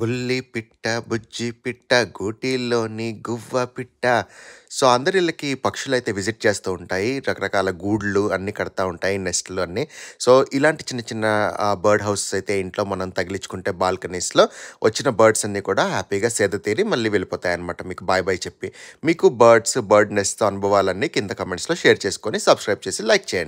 బుల్లి పిట్ట బుజ్జి పిట్ట గూటిలోని గువ్వ పిట్ట సో అందరి ఇళ్ళకి పక్షులు అయితే విజిట్ చేస్తూ ఉంటాయి రకరకాల గూడ్లు అన్నీ కడతా ఉంటాయి నెస్ట్లు అన్నీ సో ఇలాంటి చిన్న చిన్న బర్డ్ హౌసెస్ అయితే ఇంట్లో మనం తగిలించుకుంటే బాల్కనీస్లో వచ్చిన బర్డ్స్ అన్నీ కూడా హ్యాపీగా సేద తీరి మళ్ళీ వెళ్ళిపోతాయి అనమాట మీకు బాయ్ బాయ్ చెప్పి మీకు బర్డ్స్ బర్డ్ నెస్ట్ అనుభవాలన్నీ కింద కమెంట్స్లో షేర్ చేసుకొని సబ్స్క్రైబ్ చేసి లైక్ చేయండి